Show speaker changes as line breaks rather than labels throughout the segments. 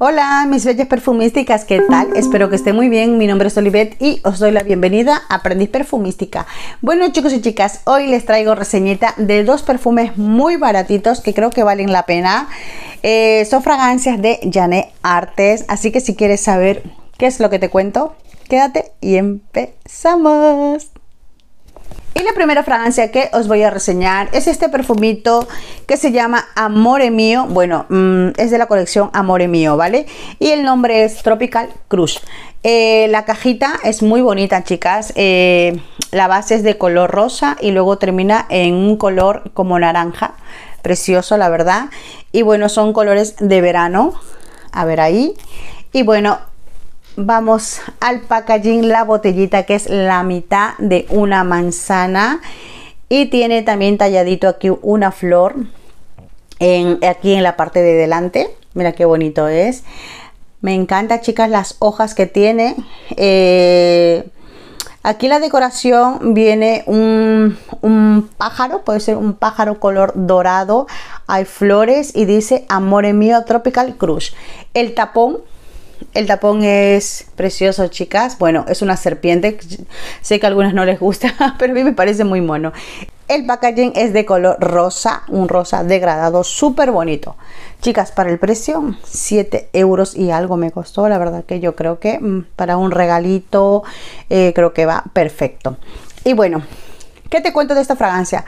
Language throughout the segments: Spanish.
Hola, mis bellas perfumísticas, ¿qué tal? Espero que estén muy bien. Mi nombre es Olivet y os doy la bienvenida a Aprendiz Perfumística. Bueno, chicos y chicas, hoy les traigo reseñita de dos perfumes muy baratitos que creo que valen la pena. Eh, son fragancias de Janet Artes, así que si quieres saber qué es lo que te cuento, quédate y empezamos. Y la primera fragancia que os voy a reseñar es este perfumito que se llama Amore Mío. Bueno, mm, es de la colección Amore Mío, ¿vale? Y el nombre es Tropical cruz eh, la cajita es muy bonita, chicas. Eh, la base es de color rosa y luego termina en un color como naranja. Precioso, la verdad. Y bueno, son colores de verano. A ver ahí. Y bueno, Vamos al packaging, la botellita que es la mitad de una manzana y tiene también talladito aquí una flor en, aquí en la parte de delante. Mira qué bonito es. Me encanta, chicas, las hojas que tiene. Eh, aquí la decoración viene un, un, pájaro, puede ser un pájaro color dorado. Hay flores y dice Amore Mío Tropical Crush. El tapón el tapón es precioso, chicas. Bueno, es una serpiente. Sé que a algunas no les gusta, pero a mí me parece muy mono. El packaging es de color rosa, un rosa degradado súper bonito. Chicas, para el precio, 7 euros y algo me costó. La verdad que yo creo que mm, para un regalito, eh, creo que va perfecto. Y bueno, ¿Qué te cuento de esta fragancia?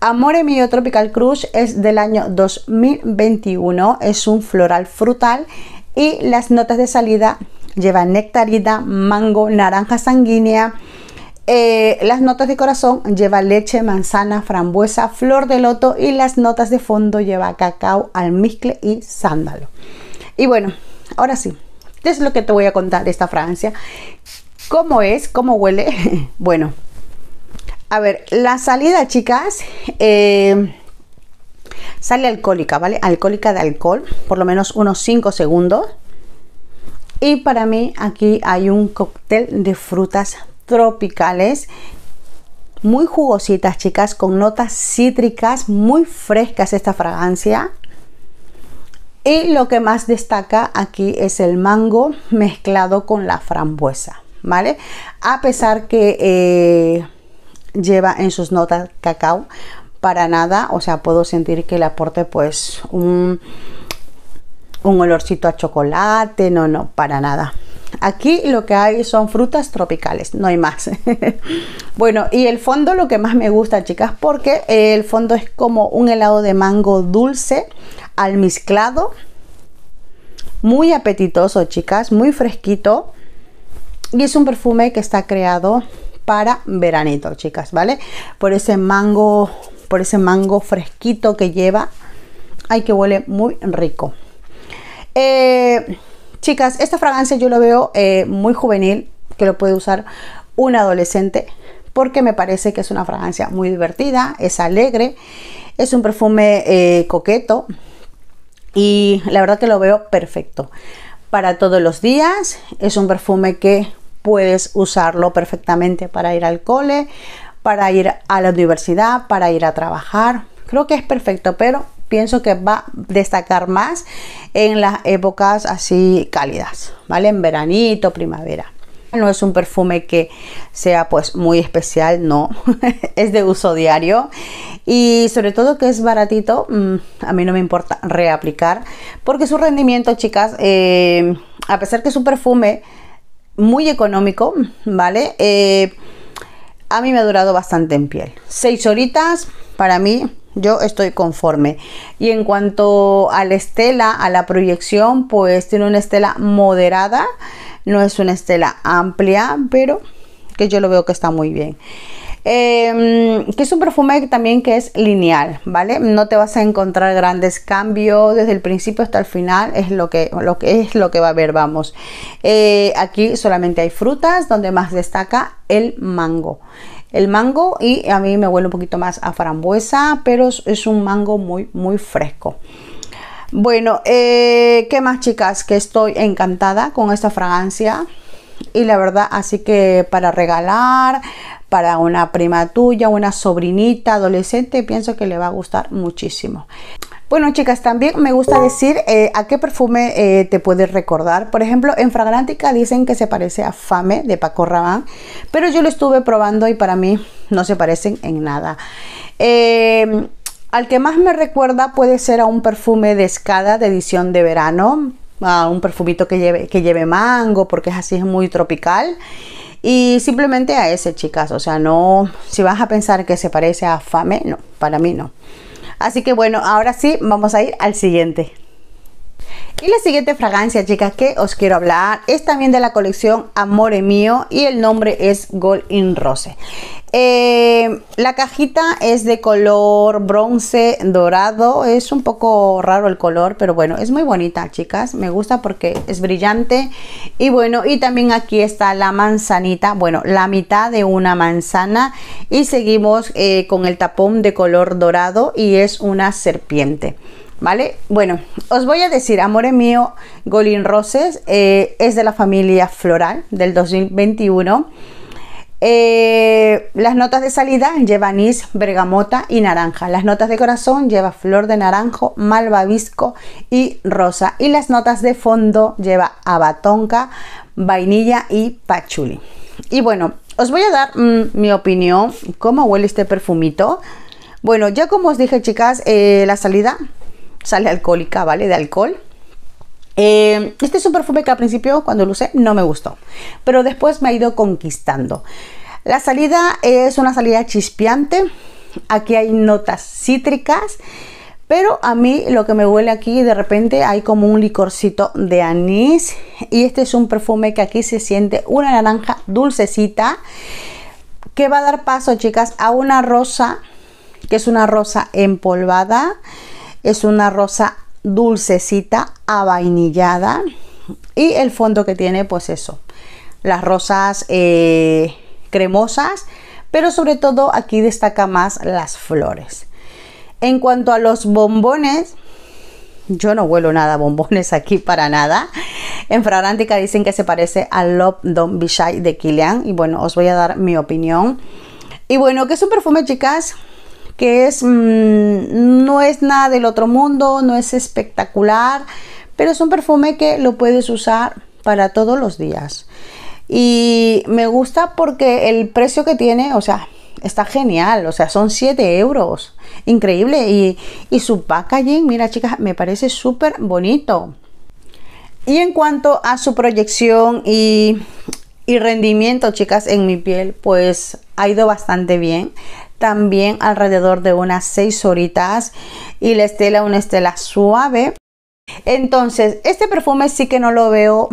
Amore Mio Tropical Crush es del año 2021, es un floral frutal y las notas de salida llevan nectarida, mango, naranja sanguínea. Eh, las notas de corazón lleva leche, manzana, frambuesa, flor de loto y las notas de fondo lleva cacao, almizcle y sándalo. Y bueno, ahora sí, es lo que te voy a contar de esta fragancia ¿Cómo es? ¿Cómo huele? bueno, a ver, la salida, chicas, eh, Sale alcohólica, ¿vale? Alcohólica de alcohol, por lo menos unos 5 segundos. Y para mí aquí hay un cóctel de frutas tropicales muy jugositas, chicas, con notas cítricas, muy frescas esta fragancia. Y lo que más destaca aquí es el mango mezclado con la frambuesa, ¿vale? A pesar que eh, lleva en sus notas cacao, para nada, o sea, puedo sentir que le aporte pues un, un olorcito a chocolate, no, no, para nada. Aquí lo que hay son frutas tropicales, no hay más. bueno, y el fondo lo que más me gusta, chicas, porque el fondo es como un helado de mango dulce, almizclado, muy apetitoso, chicas, muy fresquito. Y es un perfume que está creado para veranito, chicas, ¿vale? Por ese mango por ese mango fresquito que lleva. hay que huele muy rico. Eh, chicas, esta fragancia yo la veo eh, muy juvenil, que lo puede usar un adolescente, porque me parece que es una fragancia muy divertida, es alegre, es un perfume eh, coqueto y la verdad que lo veo perfecto para todos los días. Es un perfume que puedes usarlo perfectamente para ir al cole, para ir a la universidad, para ir a trabajar. Creo que es perfecto, pero pienso que va a destacar más en las épocas así cálidas, ¿vale? En veranito, primavera. No es un perfume que sea pues muy especial, no, es de uso diario y sobre todo que es baratito, mm, a mí no me importa reaplicar porque su rendimiento, chicas, eh, a pesar que es un perfume muy económico, ¿vale? Eh, a mí me ha durado bastante en piel. Seis horitas para mí yo estoy conforme. Y en cuanto a la estela, a la proyección, pues tiene una estela moderada, no es una estela amplia, pero que yo lo veo que está muy bien. Em, que es un perfume también que es lineal, ¿vale? No te vas a encontrar grandes cambios desde el principio hasta el final, es lo que, lo que, es lo que va a haber, vamos. Eh, aquí solamente hay frutas, donde más destaca el mango el mango y a mí me huele un poquito más a frambuesa, pero es un mango muy, muy fresco. Bueno, eh, ¿qué más chicas? Que estoy encantada con esta fragancia y la verdad, así que para regalar, para una prima tuya, una sobrinita adolescente, pienso que le va a gustar muchísimo. Bueno, chicas, también me gusta decir eh, a qué perfume eh, te puedes recordar. Por ejemplo, en Fragrántica dicen que se parece a Fame de Paco Rabanne, pero yo lo estuve probando y para mí no se parecen en nada. Em, al que más me recuerda puede ser a un perfume de escada de edición de verano, a un perfumito que lleve, que lleve mango, porque es así, es muy tropical. Y simplemente a ese, chicas, o sea, no, si vas a pensar que se parece a Fame, no, para mí no. Así que bueno, ahora sí, vamos a ir al siguiente. Y la siguiente fragancia, chicas, que os quiero hablar es también de la colección Amore Mío y el nombre es Gold in Rose. Eh, la cajita es de color bronce dorado, es un poco raro el color, pero bueno, es muy bonita, chicas. Me gusta porque es brillante. Y bueno, y también aquí está la manzanita, bueno, la mitad de una manzana. Y seguimos eh, con el tapón de color dorado y es una serpiente. ¿vale? Bueno, os voy a decir, Amore Mío Golin Roses eh, es de la familia Floral del 2021. Eh, las notas de salida lleva anís, bergamota y naranja. Las notas de corazón lleva flor de naranjo, malvavisco y rosa. Y las notas de fondo lleva abatonca, vainilla y pachuli. Y bueno, os voy a dar mm, mi opinión, cómo huele este perfumito. Bueno, ya como os dije chicas, eh, la salida sale alcohólica, ¿vale? De alcohol. Eh, este es un perfume que al principio cuando lo usé no me gustó, pero después me ha ido conquistando. La salida es una salida chispeante, aquí hay notas cítricas, pero a mí lo que me huele aquí de repente hay como un licorcito de anís y este es un perfume que aquí se siente una naranja dulcecita que va a dar paso chicas a una rosa que es una rosa empolvada es una rosa dulcecita, avainillada. Y el fondo que tiene, pues eso, las rosas eh, cremosas, pero sobre todo aquí destaca más las flores. En cuanto a los bombones, yo no huelo nada bombones aquí para nada. En Fragántica dicen que se parece al Love don Be de Kilian. Y bueno, os voy a dar mi opinión. Y bueno, que es un perfume, chicas, que es, mm, no es nada del otro mundo, no es espectacular, pero es un perfume que lo puedes usar para todos los días. Y me gusta porque el precio que tiene, o sea, está genial, o sea, son 7 euros, increíble. Y, su packaging, mira chicas, me parece súper bonito. Y en cuanto a su proyección y, y rendimiento, chicas, en mi piel, pues ha ido bastante bien también alrededor de unas 6 horitas y la estela una estela suave. Entonces, este perfume sí que no lo veo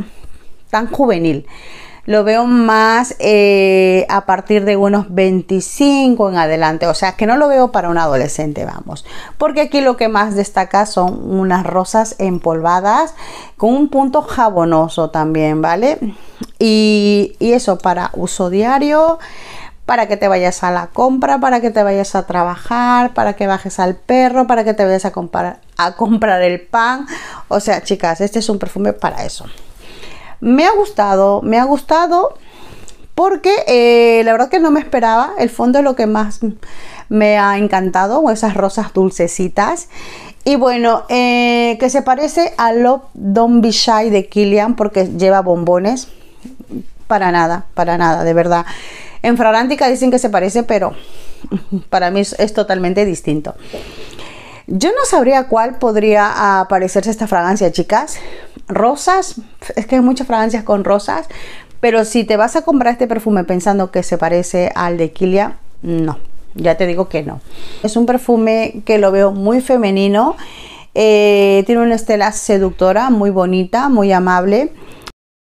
tan juvenil. Lo veo más eh, a partir de unos 25 en adelante. O sea, que no lo veo para un adolescente, vamos. Porque aquí lo que más destaca son unas rosas empolvadas con un punto jabonoso también, ¿vale? y eso para uso diario para que te vayas a la compra, para que te vayas a trabajar, para que bajes al perro, para que te vayas a comprar, el pan. O sea, chicas, este es un perfume para eso. Me ha gustado, me ha gustado porque eh, la verdad que no me esperaba. El fondo es lo que más me ha encantado, esas rosas dulcecitas. Y bueno, eh, que se parece a Love Don't Be Shy de Killian porque lleva bombones. Para nada, para nada, de verdad. En Frarántica dicen que se parece, pero para mí es, totalmente distinto. Yo no sabría cuál podría parecerse esta fragancia, chicas. Rosas, es que hay muchas fragancias con rosas, pero si te vas a comprar este perfume pensando que se parece al de Kilia, no, ya te digo que no. Es un perfume que lo veo muy femenino, eh, tiene una estela seductora, muy bonita, muy amable.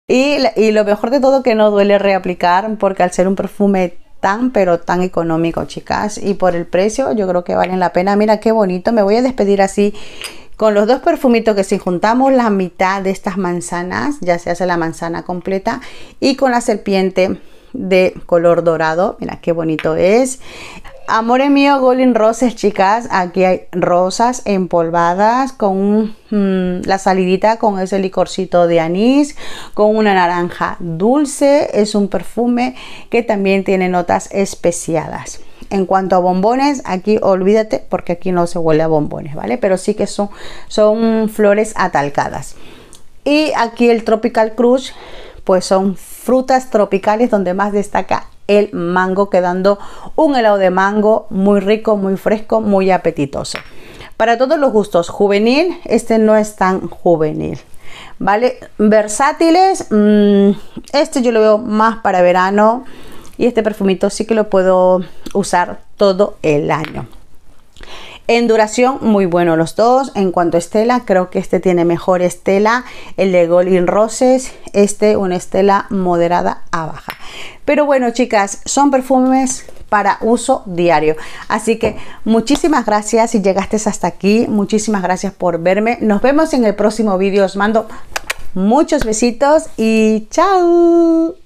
Y, lo mejor de todo que no duele reaplicar porque al ser un perfume tan pero tan económico, chicas, y por el precio yo creo que valen la pena. Mira qué bonito, me voy a despedir así con los dos perfumitos que si juntamos la mitad de estas manzanas, ya se hace la manzana completa y con la serpiente de color dorado, mira qué bonito es Amore mío, Golden Roses, chicas. Aquí hay rosas empolvadas con mm, la salidita con ese licorcito de anís, con una naranja dulce. Es un perfume que también tiene notas especiadas. En cuanto a bombones, aquí olvídate porque aquí no se huele a bombones, ¿vale? Pero sí que son, son flores atalcadas. Y aquí el Tropical Crush, pues son frutas tropicales donde más destaca el mango, quedando un helado de mango muy rico, muy fresco, muy apetitoso. Para todos los gustos, juvenil, este no es tan juvenil. ¿Vale? Versátiles, mm, este yo lo veo más para verano y este perfumito sí que lo puedo usar todo el año. En duración, muy bueno los dos. En cuanto a estela, creo que este tiene mejor estela. El de Golden Roses, este una estela moderada a baja. Pero bueno, chicas, son perfumes para uso diario. Así que muchísimas gracias si llegaste hasta aquí. Muchísimas gracias por verme. Nos vemos en el próximo vídeo. Os mando muchos besitos y chao.